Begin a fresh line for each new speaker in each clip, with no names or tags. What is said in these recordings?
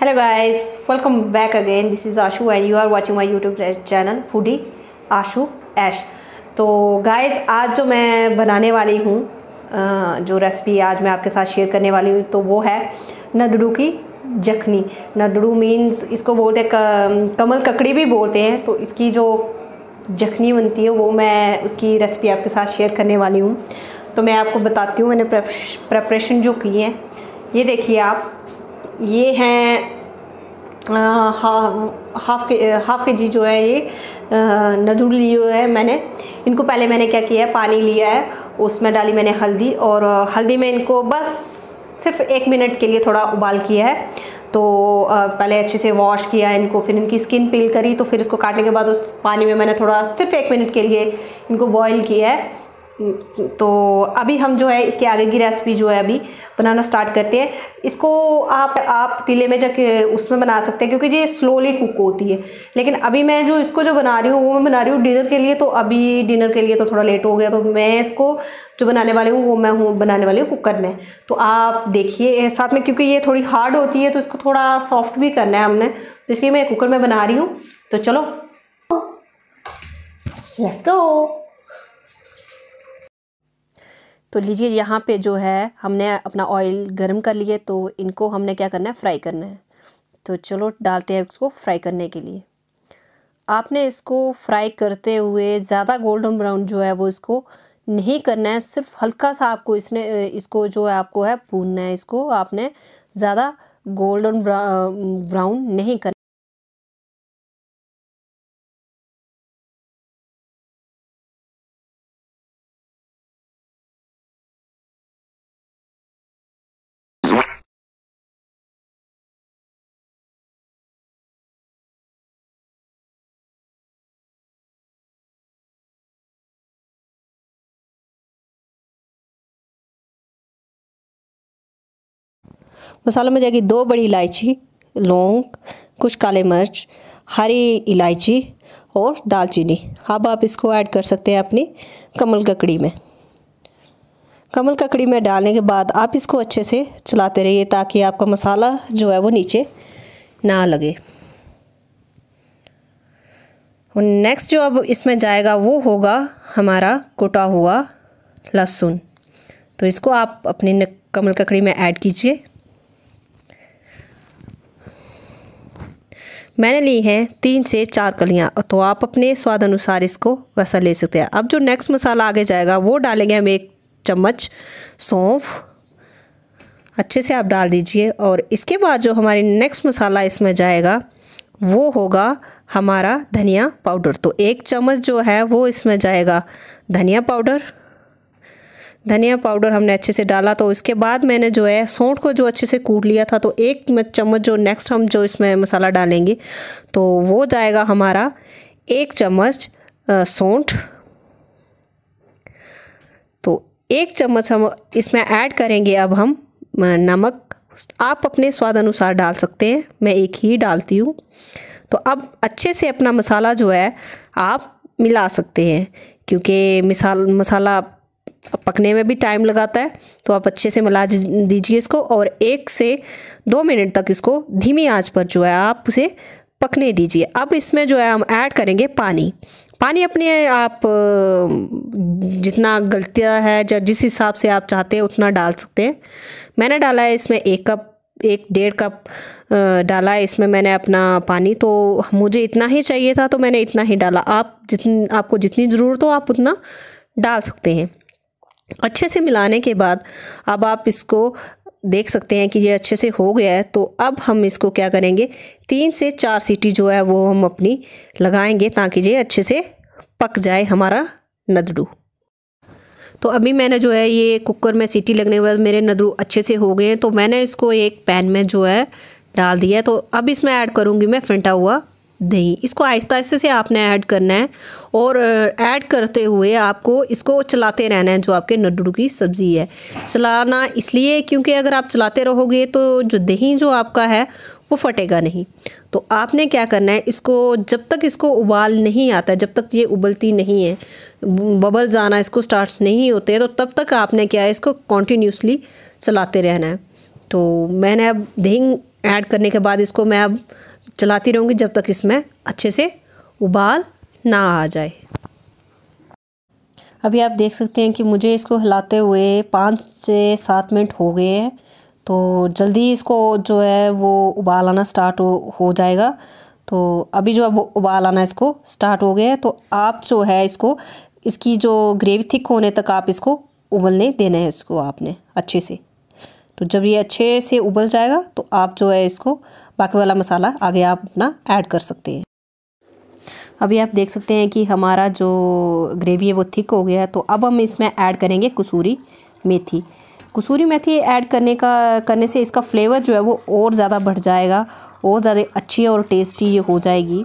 hello guys welcome back again this is Ashu and you are watching my YouTube channel foodie Ashu ash तो guys आज जो मैं बनाने वाली हूँ जो रेसिपी आज मैं आपके साथ शेयर करने वाली हूँ तो वो है नदड़ू की जखनी नदड़ू मीन्स इसको बोलते हैं कमल ककड़ी भी बोलते हैं तो इसकी जो जखनी बनती है वो मैं उसकी रेसिपी आपके साथ शेयर करने वाली हूँ तो मैं आपको बताती हूँ मैंने प्रेपरेशन जो की है ये देखिए आप ये हैं हाफ के हाफ के जी जो है ये नदूर लिए हुए हैं मैंने इनको पहले मैंने क्या किया है पानी लिया है उसमें डाली मैंने हल्दी और हल्दी में इनको बस सिर्फ एक मिनट के लिए थोड़ा उबाल किया है तो पहले अच्छे से वॉश किया इनको फिर इनकी स्किन पील करी तो फिर इसको काटने के बाद उस पानी में मैंने थोड़ा सिर्फ एक मिनट के लिए इनको बॉईल किया है तो अभी हम जो है इसके आगे की रेसिपी जो है अभी बनाना स्टार्ट करते हैं इसको आप आप तिले में जाके उसमें बना सकते हैं क्योंकि ये स्लोली कुक होती है लेकिन अभी मैं जो इसको जो बना रही हूँ वो मैं बना रही हूँ डिनर के लिए तो अभी डिनर के लिए तो थोड़ा लेट हो गया तो मैं इसको जो बनाने वाली हूँ वो मैं हूँ बनाने वाली हूँ कुकर में तो आप देखिए साथ में क्योंकि ये थोड़ी हार्ड होती है तो इसको थोड़ा सॉफ्ट भी करना है हमने तो इसलिए मैं कुकर में बना रही हूँ तो चलो लेट्स गो तो लीजिए यहाँ पे जो है हमने अपना ऑयल गर्म कर लिए तो इनको हमने क्या करना है फ्राई करना है तो चलो डालते हैं इसको फ्राई करने के लिए आपने इसको फ्राई करते हुए ज़्यादा गोल्डन ब्राउन जो है वो इसको नहीं करना है सिर्फ हल्का सा आपको इसने इसको जो है आपको है भूनना है इसको आपने ज़्यादा गोल्डन ब्राउन नहीं करना मसालों में जाएगी दो बड़ी इलायची लौंग कुछ काले मिर्च हरी इलायची और दालचीनी अब आप इसको ऐड कर सकते हैं अपनी कमल ककड़ी में कमल ककड़ी में डालने के बाद आप इसको अच्छे से चलाते रहिए ताकि आपका मसाला जो है वो नीचे ना लगे और नेक्स्ट जो अब इसमें जाएगा वो होगा हमारा कुटा हुआ लहसुन तो इसको आप अपनी कमल ककड़ी में ऐड कीजिए मैंने ली हैं तीन से चार कलियाँ तो आप अपने स्वाद अनुसार इसको वैसा ले सकते हैं अब जो नेक्स्ट मसाला आगे जाएगा वो डालेंगे हम एक चम्मच सौंफ अच्छे से आप डाल दीजिए और इसके बाद जो हमारी नेक्स्ट मसाला इसमें जाएगा वो होगा हमारा धनिया पाउडर तो एक चम्मच जो है वो इसमें जाएगा धनिया पाउडर धनिया पाउडर हमने अच्छे से डाला तो इसके बाद मैंने जो है सौंठ को जो अच्छे से कूट लिया था तो एक चम्मच जो नेक्स्ट हम जो इसमें मसाला डालेंगे तो वो जाएगा हमारा एक चम्मच सौंठ तो एक चम्मच हम इसमें ऐड करेंगे अब हम नमक आप अपने स्वाद अनुसार डाल सकते हैं मैं एक ही डालती हूँ तो अब अच्छे से अपना मसाला जो है आप मिला सकते हैं क्योंकि मिसाल मसाला अब पकने में भी टाइम लगाता है तो आप अच्छे से मिला दीजिए इसको और एक से दो मिनट तक इसको धीमी आंच पर जो है आप उसे पकने दीजिए अब इसमें जो है हम ऐड करेंगे पानी पानी अपने आप जितना गलतियाँ है या जिस हिसाब से आप चाहते हैं उतना डाल सकते हैं मैंने डाला है इसमें एक कप एक डेढ़ कप डाला है इसमें मैंने अपना पानी तो मुझे इतना ही चाहिए था तो मैंने इतना ही डाला आप जितनी आपको जितनी ज़रूरत हो आप उतना डाल सकते हैं अच्छे से मिलाने के बाद अब आप इसको देख सकते हैं कि ये अच्छे से हो गया है तो अब हम इसको क्या करेंगे तीन से चार सीटी जो है वो हम अपनी लगाएंगे ताकि ये अच्छे से पक जाए हमारा नदड़ू तो अभी मैंने जो है ये कुकर में सीटी लगने के बाद मेरे नदड़ू अच्छे से हो गए हैं तो मैंने इसको एक पैन में जो है डाल दिया तो अब इसमें ऐड करूँगी मैं फेंटा हुआ दही इसको आहिस्ता आहिस्ते से आपने ऐड करना है और ऐड करते हुए आपको इसको चलाते रहना है जो आपके नड्डू की सब्ज़ी है चलाना इसलिए क्योंकि अगर आप चलाते रहोगे तो जो दही जो आपका है वो फटेगा नहीं तो आपने क्या करना है इसको जब तक इसको उबाल नहीं आता जब तक ये उबलती नहीं है बबल जाना इसको स्टार्ट नहीं होते तो तब तक आपने क्या है इसको कॉन्टीन्यूसली चलाते रहना है तो मैंने अब दही ऐड करने के बाद इसको मैं अब चलाती रहूँगी जब तक इसमें अच्छे से उबाल ना आ जाए अभी आप देख सकते हैं कि मुझे इसको हिलाते हुए पाँच से सात मिनट हो गए हैं तो जल्दी इसको जो है वो उबाल आना स्टार्ट हो, हो जाएगा तो अभी जो अब उबाल आना इसको स्टार्ट हो गया है तो आप जो है इसको इसकी जो ग्रेवी थिक होने तक आप इसको उबलने देना है इसको आपने अच्छे से तो जब ये अच्छे से उबल जाएगा तो आप जो है इसको बाकी वाला मसाला आगे आप अपना ऐड कर सकते हैं अभी आप देख सकते हैं कि हमारा जो ग्रेवी है वो थिक हो गया है तो अब हम इसमें ऐड करेंगे कसूरी मेथी कसूरी मेथी ऐड करने का करने से इसका फ्लेवर जो है वो और ज़्यादा बढ़ जाएगा और ज़्यादा अच्छी और टेस्टी ये हो जाएगी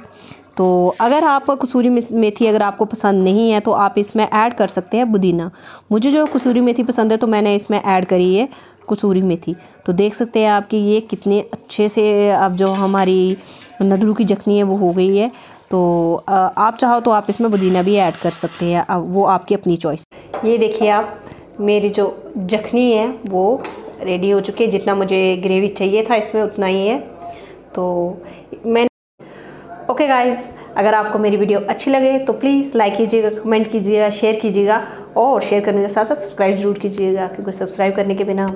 तो अगर आप कसूरी मेथी अगर आपको पसंद नहीं है तो आप इसमें ऐड कर सकते हैं पुदीना मुझे जो कसूरी मेथी पसंद है तो मैंने इसमें ऐड करी है कसूरी मेथी तो देख सकते हैं आपकी ये कितने अच्छे से अब जो हमारी नदरू की जखनी है वो हो गई है तो आप चाहो तो आप इसमें पुदीना भी ऐड कर सकते हैं अब वो आपकी अपनी चॉइस ये देखिए आप मेरी जो जखनी है वो रेडी हो चुकी है जितना मुझे ग्रेवी चाहिए था इसमें उतना ही है तो मैं ओके गाइज़ अगर आपको मेरी वीडियो अच्छी लगे तो प्लीज़ लाइक कीजिएगा कमेंट कीजिएगा शेयर कीजिएगा और शेयर करने के साथ साथ सब्सक्राइब जरूर कीजिएगा क्योंकि सब्सक्राइब करने के बिना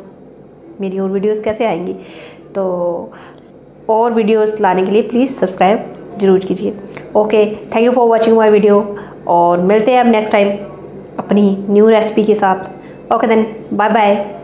मेरी और वीडियोस कैसे आएंगी तो और वीडियोस लाने के लिए प्लीज़ सब्सक्राइब जरूर कीजिए okay thank you for watching my video और मिलते हैं अब नेक्स्ट टाइम अपनी न्यू रेसिपी के साथ ओके देन बाय बाय